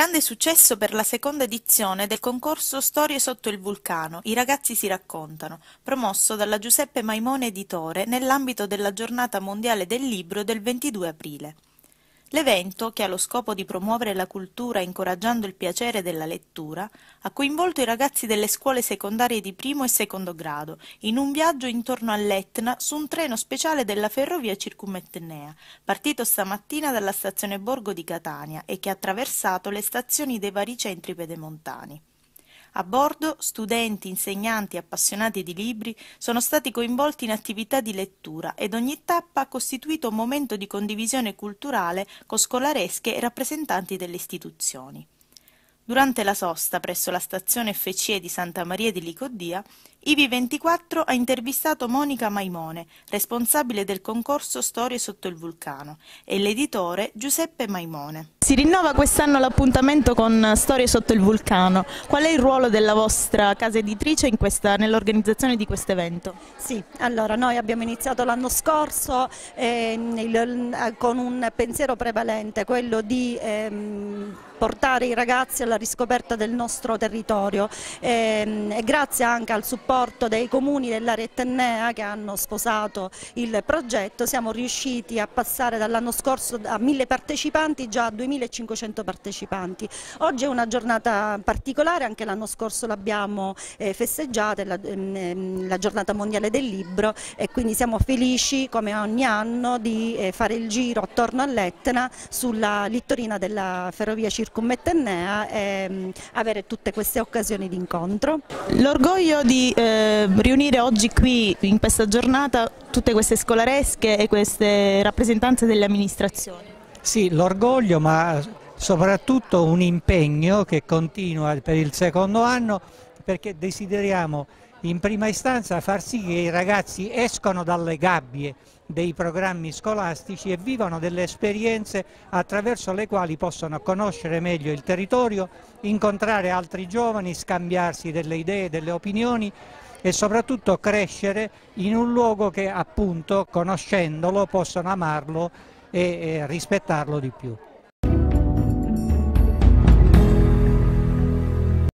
Grande successo per la seconda edizione del concorso Storie sotto il vulcano, i ragazzi si raccontano, promosso dalla Giuseppe Maimone Editore nell'ambito della Giornata Mondiale del Libro del 22 aprile. L'evento, che ha lo scopo di promuovere la cultura incoraggiando il piacere della lettura, ha coinvolto i ragazzi delle scuole secondarie di primo e secondo grado in un viaggio intorno all'Etna su un treno speciale della ferrovia circumetnea, partito stamattina dalla stazione Borgo di Catania e che ha attraversato le stazioni dei vari centri pedemontani. A bordo, studenti, insegnanti e appassionati di libri sono stati coinvolti in attività di lettura ed ogni tappa ha costituito un momento di condivisione culturale con scolaresche e rappresentanti delle istituzioni. Durante la sosta presso la stazione FCE di Santa Maria di Licodia, IVI24 ha intervistato Monica Maimone, responsabile del concorso Storie sotto il vulcano, e l'editore Giuseppe Maimone. Si rinnova quest'anno l'appuntamento con Storie sotto il vulcano. Qual è il ruolo della vostra casa editrice nell'organizzazione di questo evento? Sì, allora noi abbiamo iniziato l'anno scorso ehm, eh, con un pensiero prevalente, quello di... Ehm, portare i ragazzi alla riscoperta del nostro territorio ehm, e, grazie anche al supporto dei comuni dell'area Tennea che hanno sposato il progetto siamo riusciti a passare dall'anno scorso a 1000 partecipanti già a 2500 partecipanti. Oggi è una giornata particolare, anche l'anno scorso l'abbiamo eh, festeggiata, la, ehm, ehm, la giornata mondiale del libro e quindi siamo felici come ogni anno di eh, fare il giro attorno all'Etna sulla littorina della ferrovia circolare Circummetta Ennea ehm, avere tutte queste occasioni di incontro. L'orgoglio di eh, riunire oggi qui in questa giornata tutte queste scolaresche e queste rappresentanze delle amministrazioni. Sì, l'orgoglio ma soprattutto un impegno che continua per il secondo anno perché desideriamo in prima istanza far sì che i ragazzi escono dalle gabbie dei programmi scolastici e vivano delle esperienze attraverso le quali possono conoscere meglio il territorio, incontrare altri giovani, scambiarsi delle idee, delle opinioni e soprattutto crescere in un luogo che appunto conoscendolo possono amarlo e rispettarlo di più.